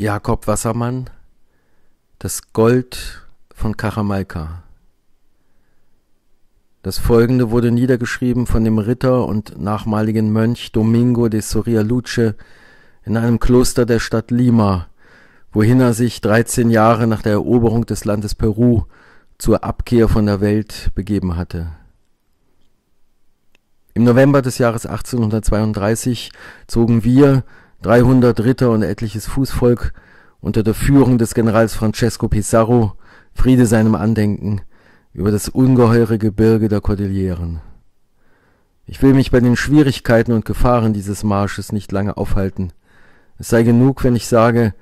Jakob Wassermann Das Gold von Kachamalka. Das folgende wurde niedergeschrieben von dem Ritter und nachmaligen Mönch Domingo de Soria Luce in einem Kloster der Stadt Lima, wohin er sich 13 Jahre nach der Eroberung des Landes Peru zur Abkehr von der Welt begeben hatte. Im November des Jahres 1832 zogen wir, 300 Ritter und etliches Fußvolk unter der Führung des Generals Francesco Pizarro, Friede seinem Andenken, über das ungeheure Gebirge der Cordilleren. Ich will mich bei den Schwierigkeiten und Gefahren dieses Marsches nicht lange aufhalten. Es sei genug, wenn ich sage,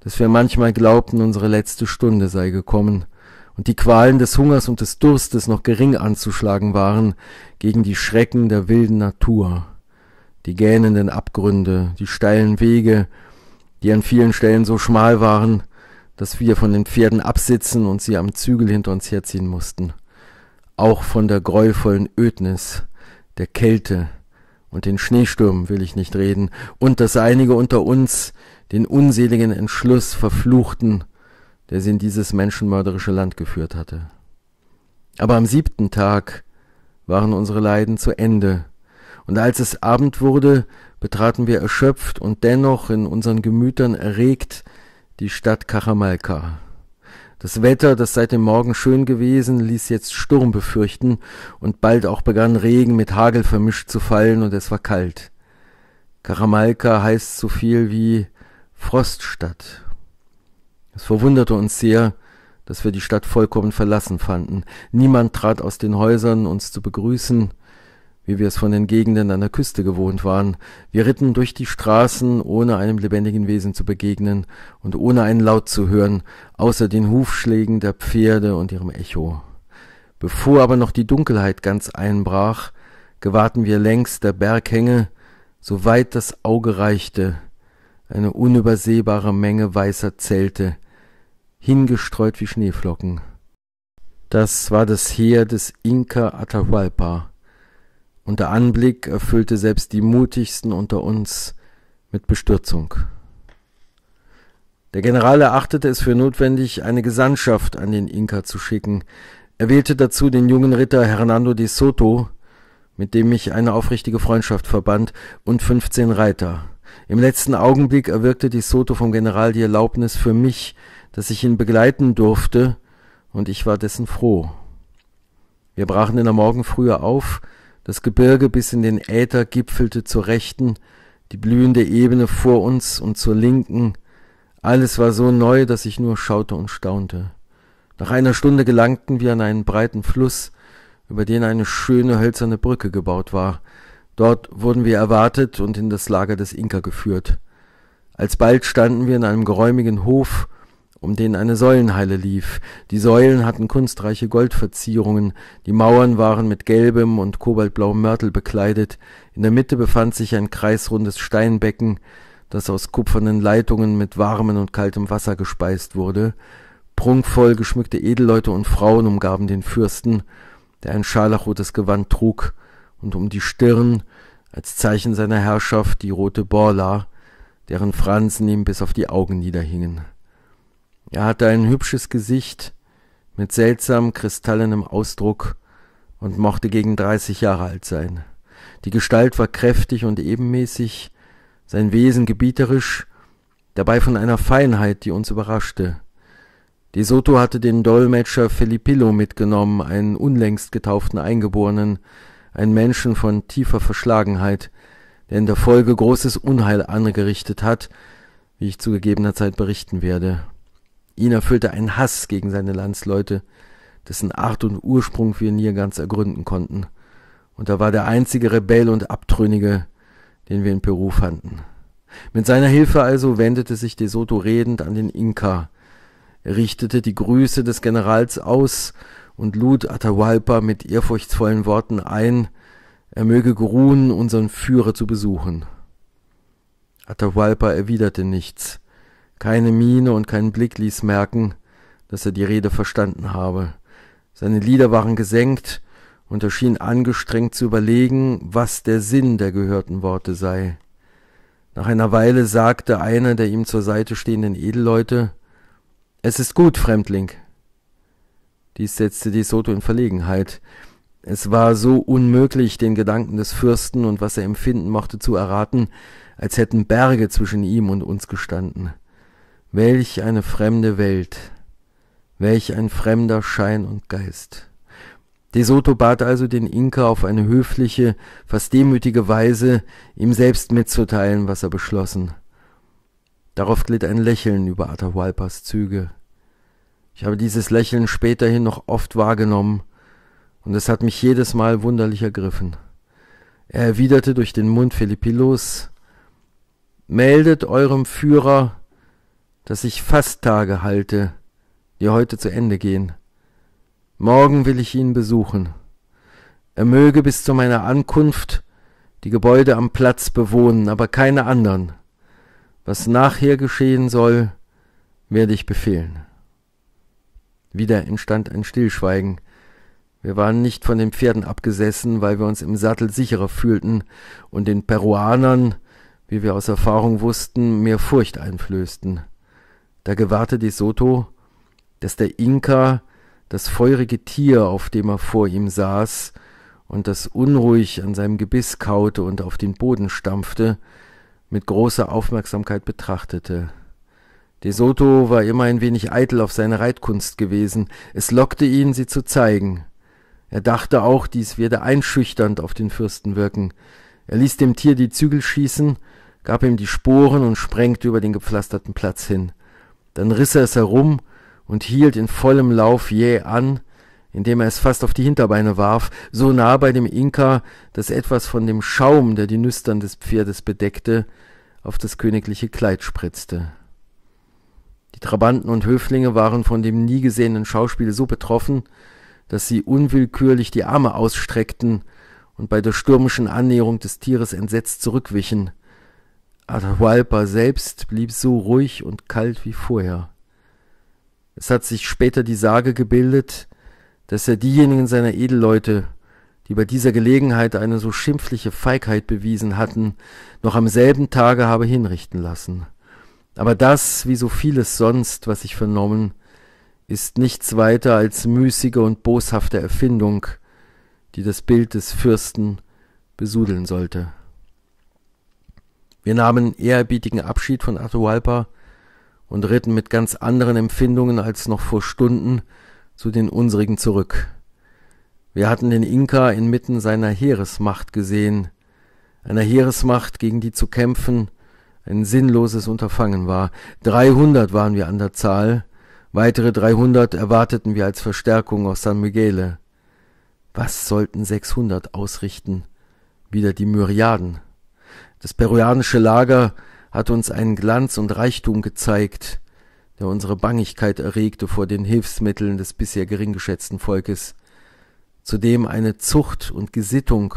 dass wir manchmal glaubten, unsere letzte Stunde sei gekommen und die Qualen des Hungers und des Durstes noch gering anzuschlagen waren gegen die Schrecken der wilden Natur die gähnenden Abgründe, die steilen Wege, die an vielen Stellen so schmal waren, dass wir von den Pferden absitzen und sie am Zügel hinter uns herziehen mussten. Auch von der greuvollen Ödnis, der Kälte und den Schneestürmen will ich nicht reden, und dass einige unter uns den unseligen Entschluss verfluchten, der sie in dieses menschenmörderische Land geführt hatte. Aber am siebten Tag waren unsere Leiden zu Ende, und als es Abend wurde, betraten wir erschöpft und dennoch in unseren Gemütern erregt die Stadt Kachamalka. Das Wetter, das seit dem Morgen schön gewesen, ließ jetzt Sturm befürchten, und bald auch begann Regen mit Hagel vermischt zu fallen, und es war kalt. Karamalka heißt so viel wie Froststadt. Es verwunderte uns sehr, dass wir die Stadt vollkommen verlassen fanden. Niemand trat aus den Häusern, uns zu begrüßen, wie wir es von den Gegenden an der Küste gewohnt waren. Wir ritten durch die Straßen, ohne einem lebendigen Wesen zu begegnen und ohne einen Laut zu hören, außer den Hufschlägen der Pferde und ihrem Echo. Bevor aber noch die Dunkelheit ganz einbrach, gewahrten wir längs der Berghänge, soweit das Auge reichte, eine unübersehbare Menge weißer Zelte, hingestreut wie Schneeflocken. Das war das Heer des Inka Atahualpa, und der Anblick erfüllte selbst die mutigsten unter uns mit Bestürzung. Der General erachtete es für notwendig, eine Gesandtschaft an den Inka zu schicken. Er wählte dazu den jungen Ritter Hernando de Soto, mit dem mich eine aufrichtige Freundschaft verband, und 15 Reiter. Im letzten Augenblick erwirkte de Soto vom General die Erlaubnis für mich, dass ich ihn begleiten durfte, und ich war dessen froh. Wir brachen in der Morgenfrühe auf, das Gebirge bis in den Äther gipfelte zur Rechten, die blühende Ebene vor uns und zur Linken. Alles war so neu, dass ich nur schaute und staunte. Nach einer Stunde gelangten wir an einen breiten Fluss, über den eine schöne hölzerne Brücke gebaut war. Dort wurden wir erwartet und in das Lager des Inka geführt. Alsbald standen wir in einem geräumigen Hof, um den eine Säulenhalle lief. Die Säulen hatten kunstreiche Goldverzierungen, die Mauern waren mit gelbem und kobaltblauem Mörtel bekleidet, in der Mitte befand sich ein kreisrundes Steinbecken, das aus kupfernen Leitungen mit warmem und kaltem Wasser gespeist wurde. Prunkvoll geschmückte Edelleute und Frauen umgaben den Fürsten, der ein scharlachrotes Gewand trug und um die Stirn, als Zeichen seiner Herrschaft, die rote Borla, deren Franzen ihm bis auf die Augen niederhingen. Er hatte ein hübsches Gesicht mit seltsam kristallenem Ausdruck und mochte gegen 30 Jahre alt sein. Die Gestalt war kräftig und ebenmäßig, sein Wesen gebieterisch, dabei von einer Feinheit, die uns überraschte. De Soto hatte den Dolmetscher Felippillo mitgenommen, einen unlängst getauften Eingeborenen, einen Menschen von tiefer Verschlagenheit, der in der Folge großes Unheil angerichtet hat, wie ich zu gegebener Zeit berichten werde. Ihn erfüllte ein Hass gegen seine Landsleute, dessen Art und Ursprung wir nie ganz ergründen konnten. Und er war der einzige Rebell und Abtrünnige, den wir in Peru fanden. Mit seiner Hilfe also wendete sich De Soto redend an den Inka, er richtete die Grüße des Generals aus und lud Atahualpa mit ehrfurchtsvollen Worten ein, er möge geruhen, unseren Führer zu besuchen. Atahualpa erwiderte nichts, keine Miene und kein Blick ließ merken, dass er die Rede verstanden habe. Seine Lieder waren gesenkt und er schien angestrengt zu überlegen, was der Sinn der gehörten Worte sei. Nach einer Weile sagte einer der ihm zur Seite stehenden Edelleute Es ist gut, Fremdling. Dies setzte die Soto in Verlegenheit. Es war so unmöglich, den Gedanken des Fürsten und was er empfinden mochte zu erraten, als hätten Berge zwischen ihm und uns gestanden. Welch eine fremde Welt, welch ein fremder Schein und Geist. De Soto bat also den Inka auf eine höfliche, fast demütige Weise, ihm selbst mitzuteilen, was er beschlossen. Darauf glitt ein Lächeln über Atahualpas Züge. Ich habe dieses Lächeln späterhin noch oft wahrgenommen, und es hat mich jedes Mal wunderlich ergriffen. Er erwiderte durch den Mund Philippillos Meldet eurem Führer, dass ich Fasttage halte, die heute zu Ende gehen. Morgen will ich ihn besuchen. Er möge bis zu meiner Ankunft die Gebäude am Platz bewohnen, aber keine anderen. Was nachher geschehen soll, werde ich befehlen. Wieder entstand ein Stillschweigen. Wir waren nicht von den Pferden abgesessen, weil wir uns im Sattel sicherer fühlten und den Peruanern, wie wir aus Erfahrung wussten, mehr Furcht einflößten. Da gewahrte de Soto, dass der Inka das feurige Tier, auf dem er vor ihm saß und das unruhig an seinem Gebiss kaute und auf den Boden stampfte, mit großer Aufmerksamkeit betrachtete. De Soto war immer ein wenig eitel auf seine Reitkunst gewesen. Es lockte ihn, sie zu zeigen. Er dachte auch, dies werde einschüchternd auf den Fürsten wirken. Er ließ dem Tier die Zügel schießen, gab ihm die Sporen und sprengte über den gepflasterten Platz hin. Dann riss er es herum und hielt in vollem Lauf jäh an, indem er es fast auf die Hinterbeine warf, so nah bei dem Inka, dass etwas von dem Schaum, der die Nüstern des Pferdes bedeckte, auf das königliche Kleid spritzte. Die Trabanten und Höflinge waren von dem nie gesehenen Schauspiel so betroffen, dass sie unwillkürlich die Arme ausstreckten und bei der stürmischen Annäherung des Tieres entsetzt zurückwichen. Atahualpa selbst blieb so ruhig und kalt wie vorher. Es hat sich später die Sage gebildet, dass er diejenigen seiner Edelleute, die bei dieser Gelegenheit eine so schimpfliche Feigheit bewiesen hatten, noch am selben Tage habe hinrichten lassen. Aber das, wie so vieles sonst, was ich vernommen, ist nichts weiter als müßige und boshafte Erfindung, die das Bild des Fürsten besudeln sollte. Wir nahmen ehrerbietigen Abschied von Atahualpa und ritten mit ganz anderen Empfindungen als noch vor Stunden zu den unsrigen zurück. Wir hatten den Inka inmitten seiner Heeresmacht gesehen, einer Heeresmacht, gegen die zu kämpfen ein sinnloses Unterfangen war. 300 waren wir an der Zahl, weitere 300 erwarteten wir als Verstärkung aus San Miguele. Was sollten 600 ausrichten? Wieder die Myriaden. Das peruanische Lager hatte uns einen Glanz und Reichtum gezeigt, der unsere Bangigkeit erregte vor den Hilfsmitteln des bisher gering geschätzten Volkes. Zudem eine Zucht und Gesittung,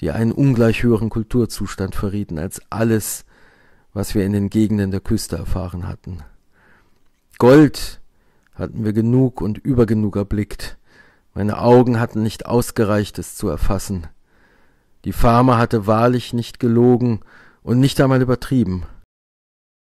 die einen ungleich höheren Kulturzustand verrieten als alles, was wir in den Gegenden der Küste erfahren hatten. Gold hatten wir genug und übergenug erblickt. Meine Augen hatten nicht ausgereicht, es zu erfassen. Die Farmer hatte wahrlich nicht gelogen und nicht einmal übertrieben.